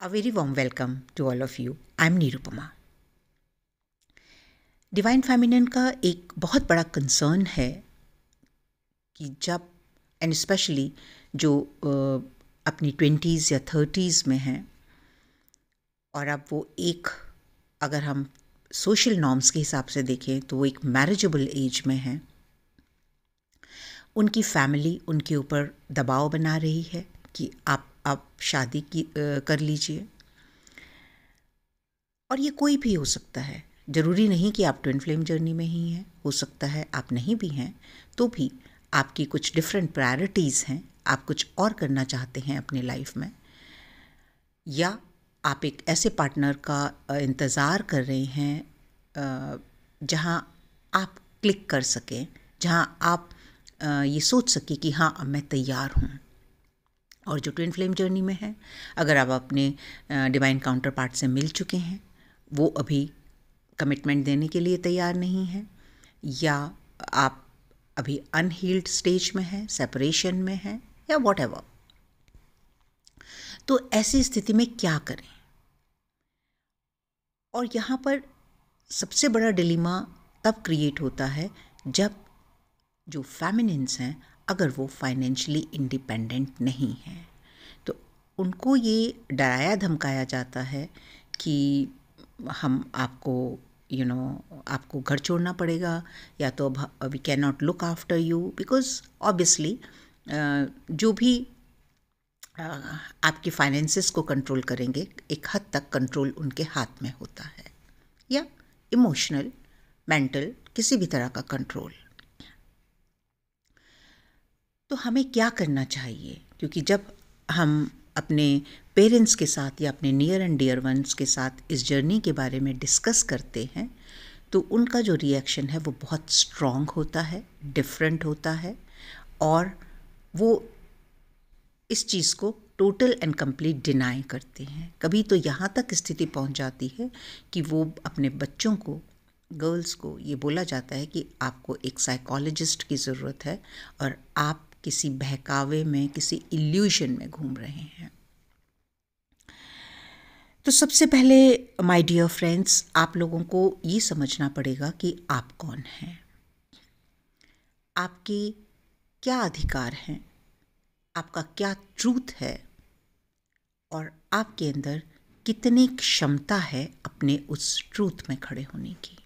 A very warm welcome to all of you. I am Nirupama divine feminine का एक बहुत बड़ा कंसर्न है कि जब एंड स्पेशली जो अपनी ट्वेंटीज़ या थर्टीज़ में हैं और अब वो एक अगर हम सोशल नॉर्म्स के हिसाब से देखें तो वो एक मैरिजेबल एज में हैं उनकी फैमिली उनके ऊपर दबाव बना रही है कि आप आप शादी की कर लीजिए और ये कोई भी हो सकता है ज़रूरी नहीं कि आप ट्विन फ्लेम जर्नी में ही हैं हो सकता है आप नहीं भी हैं तो भी आपकी कुछ डिफरेंट प्रायोरिटीज़ हैं आप कुछ और करना चाहते हैं अपने लाइफ में या आप एक ऐसे पार्टनर का इंतज़ार कर रहे हैं जहां आप क्लिक कर सकें जहां आप ये सोच सकें कि हाँ अब मैं तैयार हूँ और जो ट्विन फ्लेम जर्नी में है अगर आप अपने डिवाइन काउंटर पार्ट से मिल चुके हैं वो अभी कमिटमेंट देने के लिए तैयार नहीं है या आप अभी अनहील्ड स्टेज में हैं सेपरेशन में हैं या वॉट तो ऐसी स्थिति में क्या करें और यहाँ पर सबसे बड़ा डिलीमा तब क्रिएट होता है जब जो फैमिनस हैं अगर वो फाइनेंशली इंडिपेंडेंट नहीं हैं तो उनको ये डराया धमकाया जाता है कि हम आपको यू you नो know, आपको घर छोड़ना पड़ेगा या तो अब we can not look after you because obviously जो भी uh, आपकी फाइनेंसिस को कंट्रोल करेंगे एक हद तक कंट्रोल उनके हाथ में होता है या इमोशनल मेंटल किसी भी तरह का कंट्रोल तो हमें क्या करना चाहिए क्योंकि जब हम अपने पेरेंट्स के साथ या अपने नियर एंड डियर वंस के साथ इस जर्नी के बारे में डिस्कस करते हैं तो उनका जो रिएक्शन है वो बहुत स्ट्रॉन्ग होता है डिफरेंट होता है और वो इस चीज़ को टोटल एंड कंप्लीट डिनाई करते हैं कभी तो यहाँ तक स्थिति पहुँच जाती है कि वो अपने बच्चों को गर्ल्स को ये बोला जाता है कि आपको एक साइकोलॉजिस्ट की ज़रूरत है और आप किसी बहकावे में किसी इल्यूशन में घूम रहे हैं तो सबसे पहले माय डियर फ्रेंड्स आप लोगों को ये समझना पड़ेगा कि आप कौन हैं आपके क्या अधिकार हैं आपका क्या ट्रूथ है और आपके अंदर कितनी क्षमता है अपने उस ट्रूथ में खड़े होने की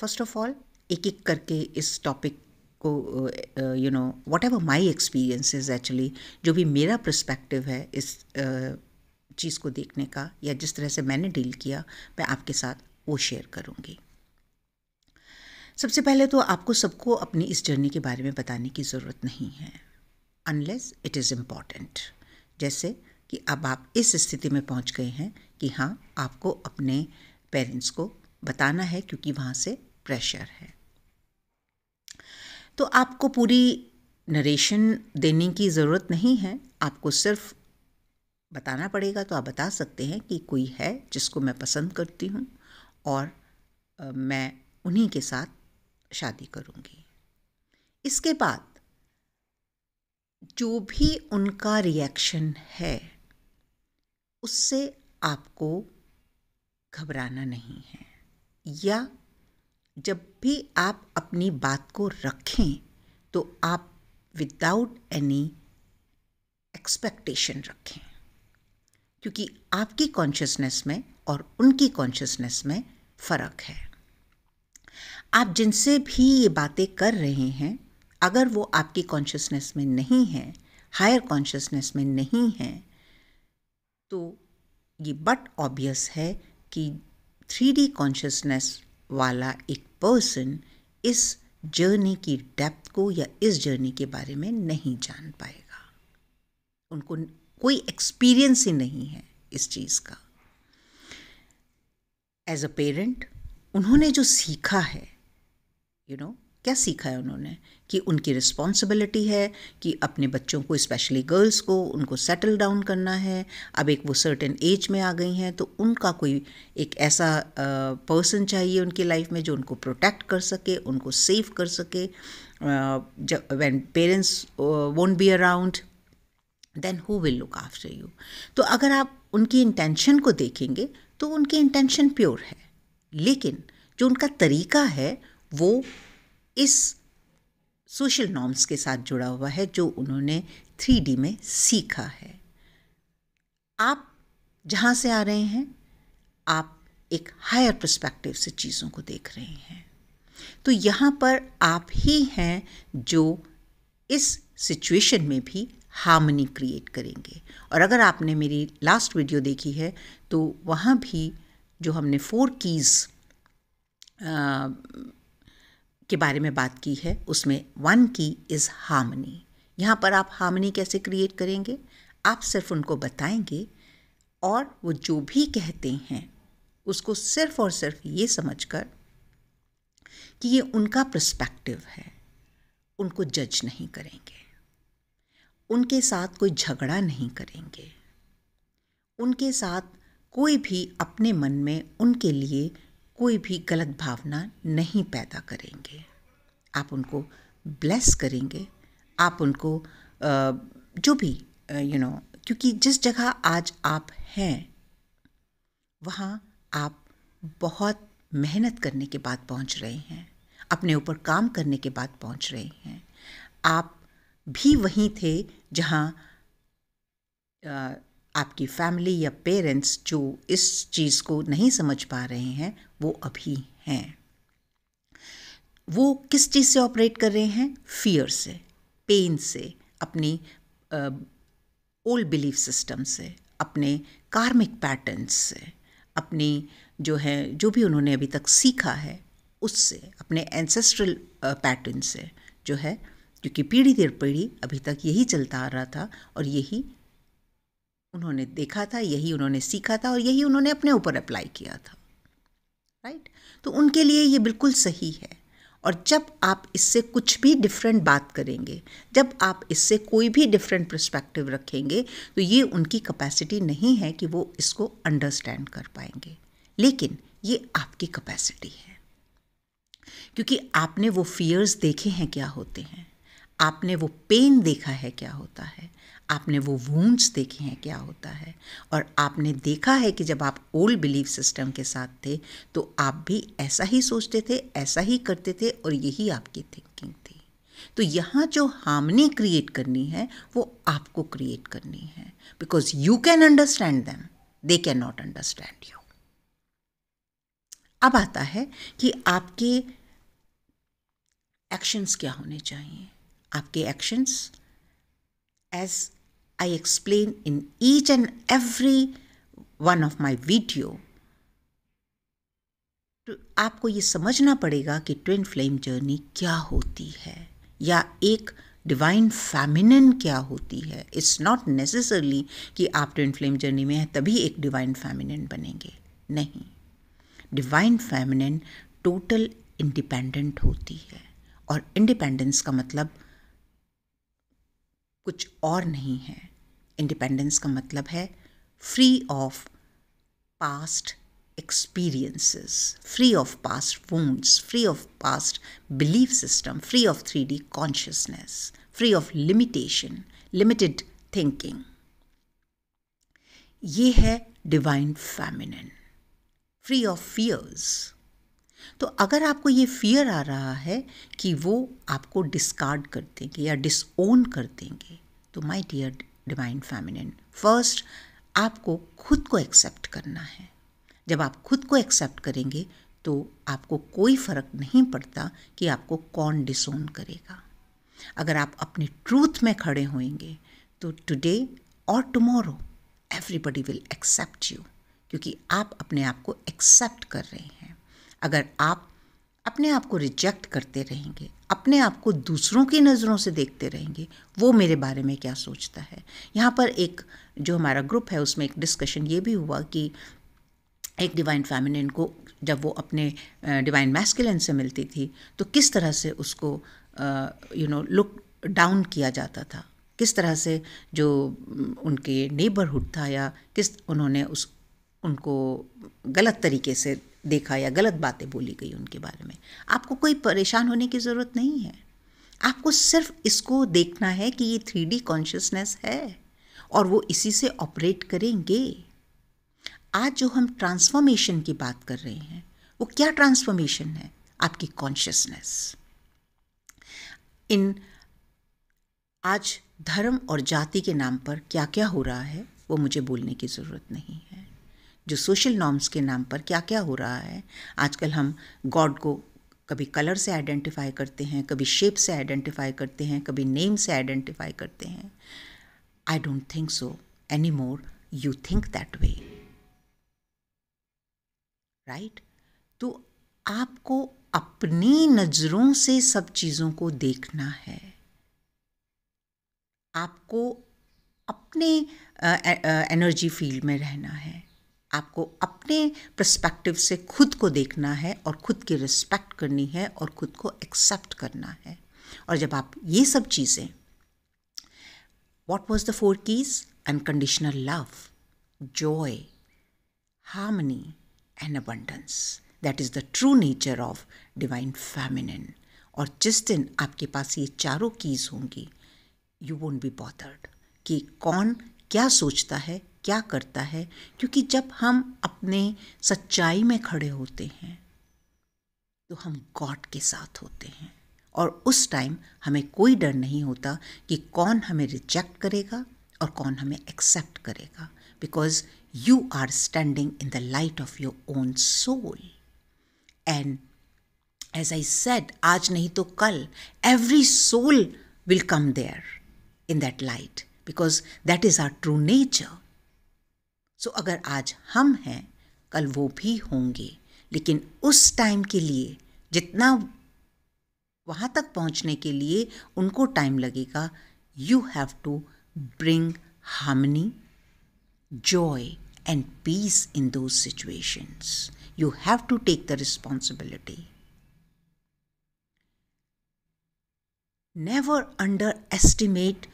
फर्स्ट ऑफ ऑल एक एक करके इस टॉपिक को you know whatever my experience is actually जो भी मेरा प्रस्पेक्टिव है इस uh, चीज़ को देखने का या जिस तरह से मैंने डील किया मैं आपके साथ वो शेयर करूँगी सबसे पहले तो आपको सबको अपनी इस जर्नी के बारे में बताने की ज़रूरत नहीं है अनलेस इट इज़ इम्पॉर्टेंट जैसे कि अब आप इस स्थिति में पहुंच गए हैं कि हाँ आपको अपने पेरेंट्स को बताना है क्योंकि वहाँ से प्रेशर है तो आपको पूरी नरेशन देने की ज़रूरत नहीं है आपको सिर्फ बताना पड़ेगा तो आप बता सकते हैं कि कोई है जिसको मैं पसंद करती हूँ और मैं उन्हीं के साथ शादी करूँगी इसके बाद जो भी उनका रिएक्शन है उससे आपको घबराना नहीं है या जब भी आप अपनी बात को रखें तो आप विदाउट एनी एक्सपेक्टेशन रखें क्योंकि आपकी कॉन्शियसनेस में और उनकी कॉन्शियसनेस में फ़र्क है आप जिनसे भी ये बातें कर रहे हैं अगर वो आपकी कॉन्शियसनेस में नहीं है हायर कॉन्शियसनेस में नहीं है तो ये बट ऑबियस है कि थ्री डी कॉन्शियसनेस वाला एक पर्सन इस जर्नी की डेप्थ को या इस जर्नी के बारे में नहीं जान पाएगा उनको कोई एक्सपीरियंस ही नहीं है इस चीज़ का एज अ पेरेंट उन्होंने जो सीखा है यू you नो know, क्या सीखा है उन्होंने कि उनकी रिस्पॉन्सिबिलिटी है कि अपने बच्चों को स्पेशली गर्ल्स को उनको सेटल डाउन करना है अब एक वो सर्टेन एज में आ गई हैं तो उनका कोई एक ऐसा पर्सन चाहिए उनकी लाइफ में जो उनको प्रोटेक्ट कर सके उनको सेफ कर सके when parents won't be around then who will look after you तो अगर आप उनकी इंटेंशन को देखेंगे तो उनकी इंटेंशन प्योर है लेकिन जो उनका तरीका है वो इस सोशल नॉर्म्स के साथ जुड़ा हुआ है जो उन्होंने थ्री डी में सीखा है आप जहाँ से आ रहे हैं आप एक हायर परस्पेक्टिव से चीज़ों को देख रहे हैं तो यहाँ पर आप ही हैं जो इस सिचुएशन में भी हार्मनी क्रिएट करेंगे और अगर आपने मेरी लास्ट वीडियो देखी है तो वहाँ भी जो हमने फोर कीज़ के बारे में बात की है उसमें वन की इज़ हार्मनी यहाँ पर आप हार्मनी कैसे क्रिएट करेंगे आप सिर्फ उनको बताएंगे और वो जो भी कहते हैं उसको सिर्फ और सिर्फ ये समझकर कि ये उनका प्रस्पेक्टिव है उनको जज नहीं करेंगे उनके साथ कोई झगड़ा नहीं करेंगे उनके साथ कोई भी अपने मन में उनके लिए कोई भी गलत भावना नहीं पैदा करेंगे आप उनको ब्लेस करेंगे आप उनको जो भी यू नो क्योंकि जिस जगह आज आप हैं वहाँ आप बहुत मेहनत करने के बाद पहुँच रहे हैं अपने ऊपर काम करने के बाद पहुँच रहे हैं आप भी वहीं थे जहाँ आपकी फैमिली या पेरेंट्स जो इस चीज़ को नहीं समझ पा रहे हैं वो अभी हैं वो किस चीज़ से ऑपरेट कर रहे हैं फियर से पेन से अपनी ओल्ड बिलीफ सिस्टम से अपने कार्मिक पैटर्न से अपनी जो है जो भी उन्होंने अभी तक सीखा है उससे अपने एंसेस्ट्रल पैटर्न से जो है क्योंकि पीढ़ी दर पीढ़ी अभी तक यही चलता आ रहा था और यही उन्होंने देखा था यही उन्होंने सीखा था और यही उन्होंने अपने ऊपर अप्लाई किया था राइट तो उनके लिए ये बिल्कुल सही है और जब आप इससे कुछ भी डिफरेंट बात करेंगे जब आप इससे कोई भी डिफरेंट प्रस्पेक्टिव रखेंगे तो ये उनकी कैपेसिटी नहीं है कि वो इसको अंडरस्टैंड कर पाएंगे लेकिन ये आपकी कैपेसिटी है क्योंकि आपने वो फियर्स देखे हैं क्या होते हैं आपने वो पेन देखा है क्या होता है आपने वो वूंड्स देखे हैं क्या होता है और आपने देखा है कि जब आप ओल्ड बिलीफ सिस्टम के साथ थे तो आप भी ऐसा ही सोचते थे ऐसा ही करते थे और यही आपकी थिंकिंग थी तो यहाँ जो हार्मनी क्रिएट करनी है वो आपको क्रिएट करनी है because you can understand them they can not understand you अब आता है कि आपके एक्शंस क्या होने चाहिए आपके actions as I explain in each and every one of my video तो आपको ये समझना पड़ेगा कि ट्विन फ्लेम जर्नी क्या होती है या एक डिवाइन फैमिनन क्या होती है इट्स नॉट नेसेसरली कि आप ट्विन फ्लेम जर्नी में हैं तभी एक डिवाइन फैमिनन बनेंगे नहीं डिवाइन फैमिनन टोटल इंडिपेंडेंट होती है और इंडिपेंडेंस का मतलब कुछ और नहीं है इंडिपेंडेंस का मतलब है free of past experiences free of past wounds free of past belief system free of three D consciousness free of limitation limited thinking ये है divine feminine free of fears तो अगर आपको ये फियर आ रहा है कि वो आपको डिस्कार्ड कर देंगे या डिसओन कर देंगे तो my dear divine feminine first आपको खुद को एक्सेप्ट करना है जब आप खुद को एक्सेप्ट करेंगे तो आपको कोई फ़र्क नहीं पड़ता कि आपको कौन डिसोन करेगा अगर आप अपने ट्रूथ में खड़े होंगे तो टुडे और tomorrow everybody will accept you क्योंकि आप अपने आप को एक्सेप्ट कर रहे हैं अगर आप अपने आप को रिजेक्ट करते रहेंगे अपने आप को दूसरों की नज़रों से देखते रहेंगे वो मेरे बारे में क्या सोचता है यहाँ पर एक जो हमारा ग्रुप है उसमें एक डिस्कशन ये भी हुआ कि एक डिवाइन फैमिलिन को जब वो अपने डिवाइन मैस्किलन से मिलती थी तो किस तरह से उसको यू नो लुक डाउन किया जाता था किस तरह से जो उनके नेबरहुड था या किस उन्होंने उस उनको गलत तरीके से देखा या गलत बातें बोली गई उनके बारे में आपको कोई परेशान होने की ज़रूरत नहीं है आपको सिर्फ इसको देखना है कि ये थ्री डी कॉन्शियसनेस है और वो इसी से ऑपरेट करेंगे आज जो हम ट्रांसफॉर्मेशन की बात कर रहे हैं वो क्या ट्रांसफॉर्मेशन है आपकी कॉन्शियसनेस इन आज धर्म और जाति के नाम पर क्या क्या हो रहा है वो मुझे बोलने की ज़रूरत नहीं है जो सोशल नॉर्म्स के नाम पर क्या क्या हो रहा है आजकल हम गॉड को कभी कलर से आइडेंटिफाई करते हैं कभी शेप से आइडेंटिफाई करते हैं कभी नेम से आइडेंटिफाई करते हैं I don't think so anymore you think that way right तो आपको अपनी नज़रों से सब चीज़ों को देखना है आपको अपने एनर्जी फील्ड में रहना है आपको अपने प्रस्पेक्टिव से खुद को देखना है और खुद की रिस्पेक्ट करनी है और खुद को एक्सेप्ट करना है और जब आप ये सब चीज़ें what was the four keys unconditional love joy harmony and abundance that is the true nature of divine feminine और जिस दिन आपके पास ये चारों कीज़ होंगी यू वोंट बी बॉथर्ड कि कौन क्या सोचता है क्या करता है क्योंकि जब हम अपने सच्चाई में खड़े होते हैं तो हम गॉड के साथ होते हैं और उस टाइम हमें कोई डर नहीं होता कि कौन हमें रिजेक्ट करेगा और कौन हमें एक्सेप्ट करेगा because you are standing in the light of your own soul and as I said आज नहीं तो कल every soul will come there in that light because that is our true nature so अगर आज हम हैं कल वो भी होंगे लेकिन उस टाइम के लिए जितना वहाँ तक पहुँचने के लिए उनको टाइम लगेगा you have to bring harmony joy and peace in those situations you have to take the responsibility never underestimate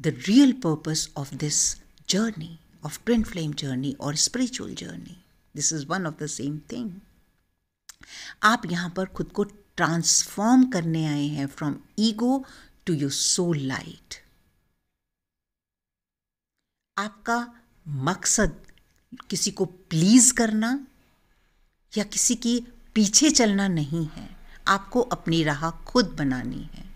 the real purpose of this journey of twin flame journey or spiritual journey this is one of the same thing आप यहाँ पर खुद को transform करने आए हैं from ego to your soul light आपका मकसद किसी को प्लीज करना या किसी के पीछे चलना नहीं है आपको अपनी राह खुद बनानी है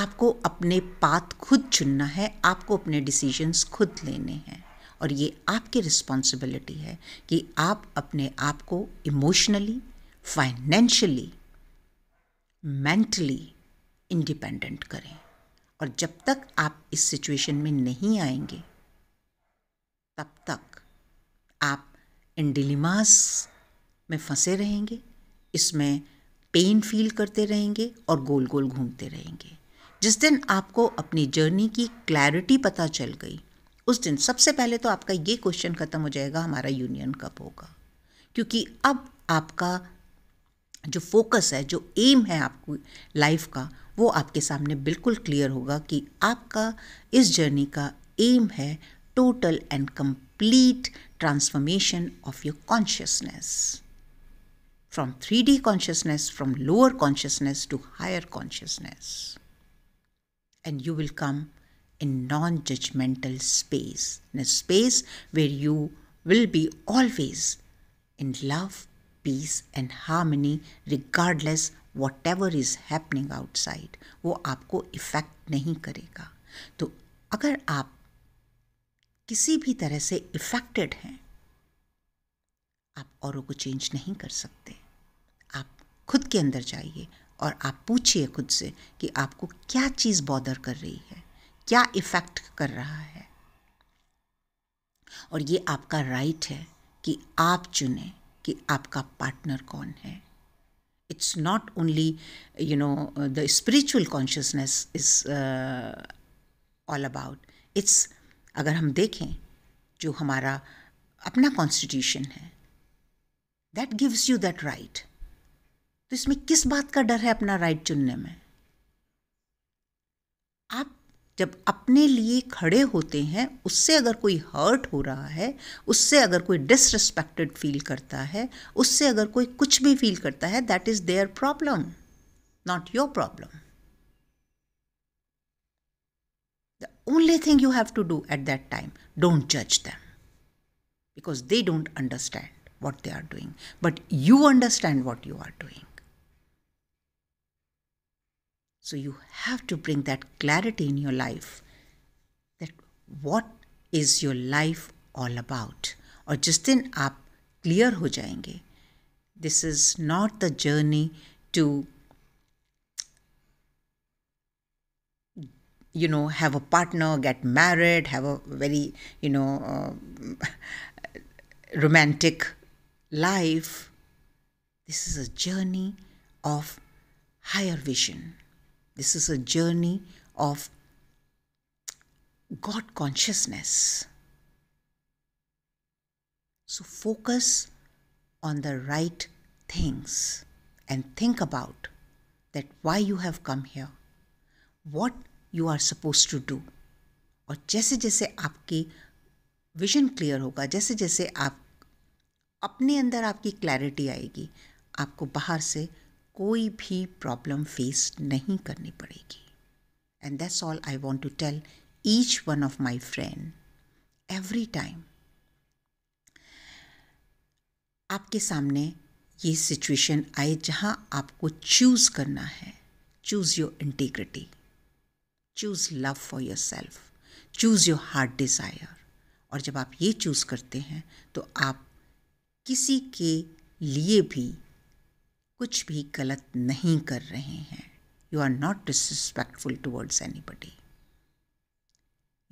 आपको अपने पाथ खुद चुनना है आपको अपने डिसीजंस खुद लेने हैं और ये आपकी रिस्पॉन्सिबिलिटी है कि आप अपने आप को इमोशनली फाइनेंशली मेंटली इंडिपेंडेंट करें और जब तक आप इस सिचुएशन में नहीं आएंगे तब तक आप डिलीमास में फंसे रहेंगे इसमें पेन फील करते रहेंगे और गोल गोल घूमते रहेंगे जिस दिन आपको अपनी जर्नी की क्लैरिटी पता चल गई उस दिन सबसे पहले तो आपका ये क्वेश्चन ख़त्म हो जाएगा हमारा यूनियन कब होगा क्योंकि अब आपका जो फोकस है जो एम है आपको लाइफ का वो आपके सामने बिल्कुल क्लियर होगा कि आपका इस जर्नी का एम है total and complete transformation of your consciousness from three D consciousness from lower consciousness to higher consciousness and you will come in non judgmental space, in a space where you will be always in love, peace, and harmony, regardless whatever is happening outside. Outside वो आपको effect नहीं करेगा तो अगर आप किसी भी तरह से इफ़ेक्टेड हैं आप औरों को चेंज नहीं कर सकते आप खुद के अंदर जाइए और आप पूछिए खुद से कि आपको क्या चीज़ बॉदर कर रही है क्या इफ़ेक्ट कर रहा है और ये आपका राइट है कि आप चुने कि आपका पार्टनर कौन है it's not only you know the spiritual consciousness is all about it's अगर हम देखें जो हमारा अपना कॉन्स्टिट्यूशन है that gives you that right तो इसमें किस बात का डर है अपना राइट चुनने में आप जब अपने लिए खड़े होते हैं उससे अगर कोई हर्ट हो रहा है उससे अगर कोई डिसरिस्पेक्टेड फील करता है उससे अगर कोई कुछ भी फील करता है that is their problem not your problem the only thing you have to do at that time don't जज them because they don't understand what they are doing. But you understand what you are doing. So you have to bring that clarity in your life that what is your life all about. Or just then up clear हो This is not the journey to, you know have a partner get married have a very you know uh, romantic life this is a journey of higher vision This is a journey of God consciousness. So focus on the right things and think about that why you have come here, what you are supposed to do. और जैसे जैसे आपकी vision clear होगा जैसे जैसे आप अपने अंदर आपकी क्लैरिटी आएगी आपको बाहर से कोई भी प्रॉब्लम फेस नहीं करनी पड़ेगी and that's all I want to tell each one of my friend every time आपके सामने ये सिचुएशन आए जहाँ आपको चूज़ करना है choose your integrity choose love for yourself choose your heart desire और जब आप ये चूज़ करते हैं तो आप किसी के लिए भी कुछ भी गलत नहीं कर रहे हैं you are not disrespectful towards anybody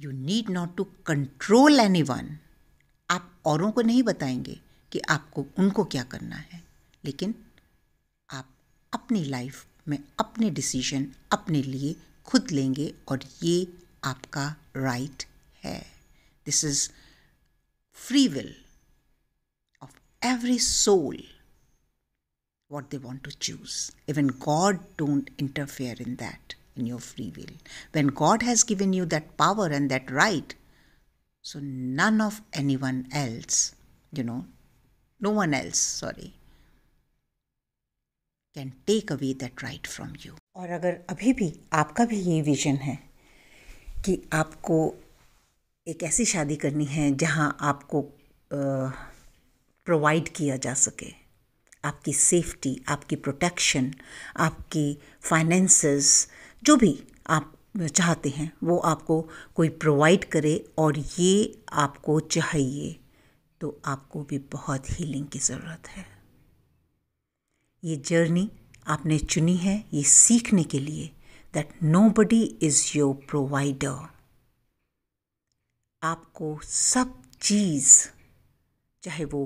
you need not to control anyone आप औरों को नहीं बताएंगे कि आपको उनको क्या करना है लेकिन आप अपनी लाइफ में अपने डिसीजन अपने लिए खुद लेंगे और ये आपका राइट right है this is free will of every soul what they want to choose. Even God don't interfere in that, in your free will. When God has given you that power and that right, so none of anyone else, you know, no one else, sorry, can take away that right from you. और अगर अभी भी आपका भी ये vision है कि आपको एक ऐसी शादी करनी है जहाँ आपको प्रोवाइड किया जा सके आपकी सेफ्टी आपकी प्रोटेक्शन आपकी फाइनेंसेस जो भी आप चाहते हैं वो आपको कोई प्रोवाइड करे और ये आपको चाहिए तो आपको भी बहुत हीलिंग की ज़रूरत है ये जर्नी आपने चुनी है ये सीखने के लिए that nobody is your provider आपको सब चीज़ चाहे वो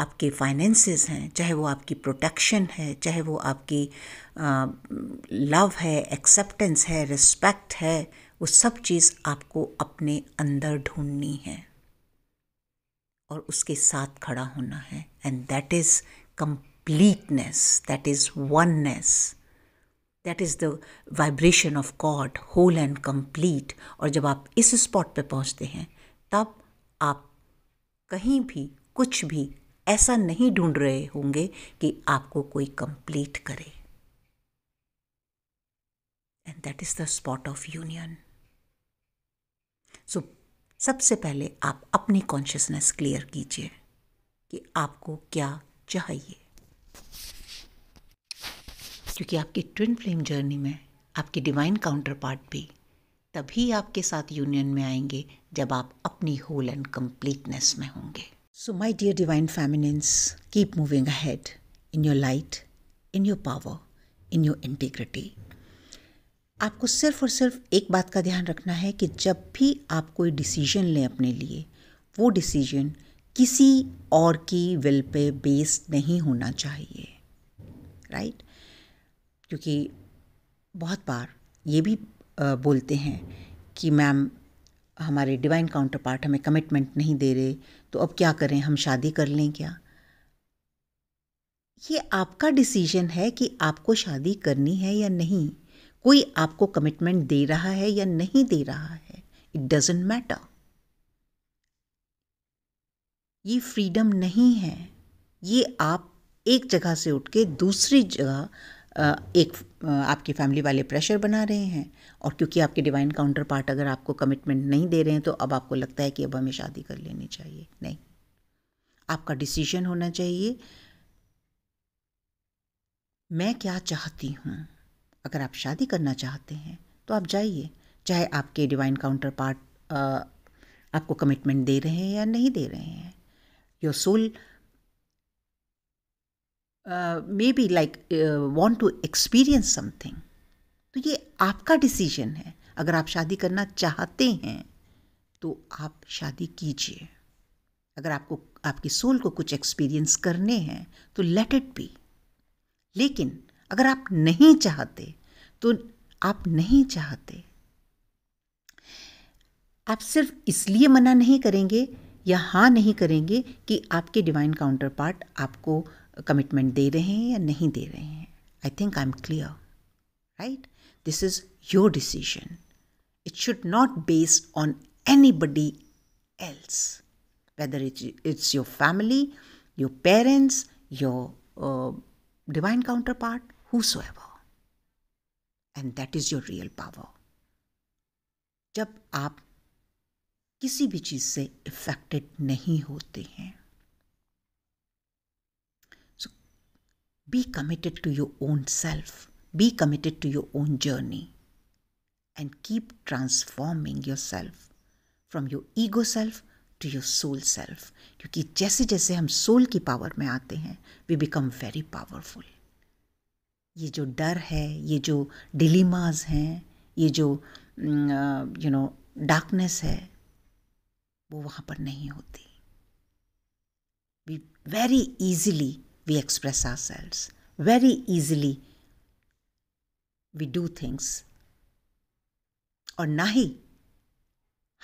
आपके फाइनेंसेस हैं चाहे वो आपकी प्रोटेक्शन है चाहे वो आपकी लव है एक्सेप्टेंस है रिस्पेक्ट है वो सब चीज़ आपको अपने अंदर ढूंढनी है और उसके साथ खड़ा होना है and that is completeness that is oneness that is the vibration of God whole and complete और जब आप इस स्पॉट पे पहुंचते हैं तब आप कहीं भी कुछ भी ऐसा नहीं ढूंढ रहे होंगे कि आपको कोई कंप्लीट करे and that is the spot of union so सबसे पहले आप अपनी कॉन्शियसनेस क्लियर कीजिए कि आपको क्या चाहिए क्योंकि आपकी ट्विन फ्लेम जर्नी में आपकी डिवाइन काउंटर पार्ट भी तभी आपके साथ यूनियन में आएंगे जब आप अपनी होल एंड कंप्लीटनेस में होंगे So, my dear Divine Feminines, keep moving ahead in your light, in your power, in your integrity. आपको सिर्फ और सिर्फ एक बात का ध्यान रखना है कि जब भी आप कोई डिसीजन लें अपने लिए वो डिसीजन किसी और की विल पे बेस्ड नहीं होना चाहिए राइट क्योंकि बहुत बार ये भी बोलते हैं कि मैम हमारे डिवाइन काउंटर पार्ट हमें कमिटमेंट नहीं दे रहे तो अब क्या करें हम शादी कर लें क्या ये आपका डिसीजन है कि आपको शादी करनी है या नहीं कोई आपको कमिटमेंट दे रहा है या नहीं दे रहा है इट डजेंट मैटर ये फ्रीडम नहीं है ये आप एक जगह से उठ के दूसरी जगह एक आपकी फैमिली वाले प्रेशर बना रहे हैं और क्योंकि आपके डिवाइन काउंटर पार्ट अगर आपको कमिटमेंट नहीं दे रहे हैं तो अब आपको लगता है कि अब हमें शादी कर लेनी चाहिए नहीं आपका डिसीजन होना चाहिए मैं क्या चाहती हूँ अगर आप शादी करना चाहते हैं तो आप जाइए चाहे आपके डिवाइन काउंटर पार्ट आपको कमिटमेंट दे रहे हैं या नहीं दे रहे हैं your soul Uh, maybe like uh, want to experience something तो ये आपका डिसीजन है अगर आप शादी करना चाहते हैं तो आप शादी कीजिए अगर आपको आपकी सोल को कुछ एक्सपीरियंस करने हैं तो लेट इट बी लेकिन अगर आप नहीं चाहते तो आप नहीं चाहते आप सिर्फ इसलिए मना नहीं करेंगे या हाँ नहीं करेंगे कि आपके डिवाइन काउंटर पार्ट आपको कमिटमेंट दे रहे हैं या नहीं दे रहे हैं I think I am clear right this is your decision it should not based on anybody else whether it it's your family your parents your divine counterpart whosoever and that is your real power जब आप किसी भी चीज़ से affected नहीं होते हैं Be committed to your own self, be committed to your own journey, and keep transforming yourself from your ego self to your soul self क्योंकि जैसे जैसे हम सोल की पावर में आते हैं वी बिकम वेरी पावरफुल ये जो डर है ये जो डिलीमाज हैं ये जो यू नो डार्कनेस है वो वहाँ पर नहीं होती we very easily we express ourselves. Very easily, we do things. और ना ही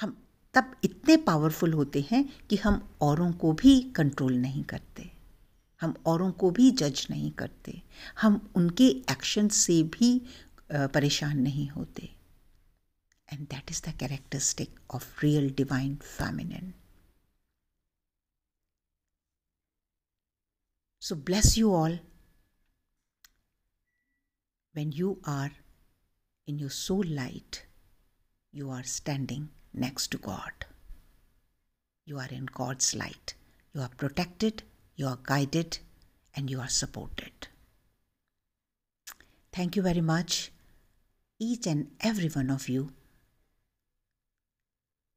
हम तब इतने पावरफुल होते हैं कि हम औरों को भी कंट्रोल नहीं करते हम औरों को भी जज नहीं करते हम उनके एक्शन से भी परेशान नहीं होते and that is the characteristic of real divine feminine So, bless you all when you are in your soul light, you are standing next to God. You are in God's light. You are protected, you are guided, and you are supported. Thank you very much, each and every one of you,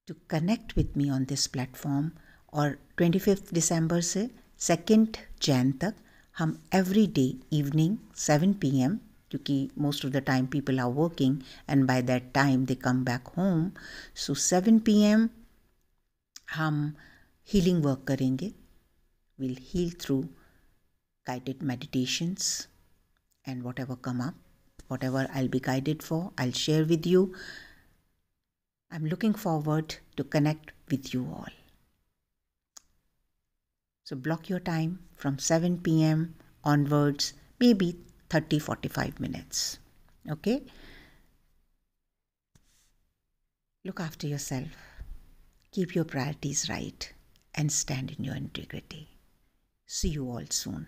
to connect with me on this platform. Or 25th December second. Jan तक हम every day evening seven P M क्योंकि most of the time people are working and by that time they come back home so seven P M हम healing work करेंगे will heal through guided meditations and whatever come up whatever I be guided for I share with you I am looking forward to connect with you all So block your time from 7 p.m. onwards, maybe 30 45 minutes. Okay? Look after yourself, keep your priorities right, and stand in your integrity. See you all soon.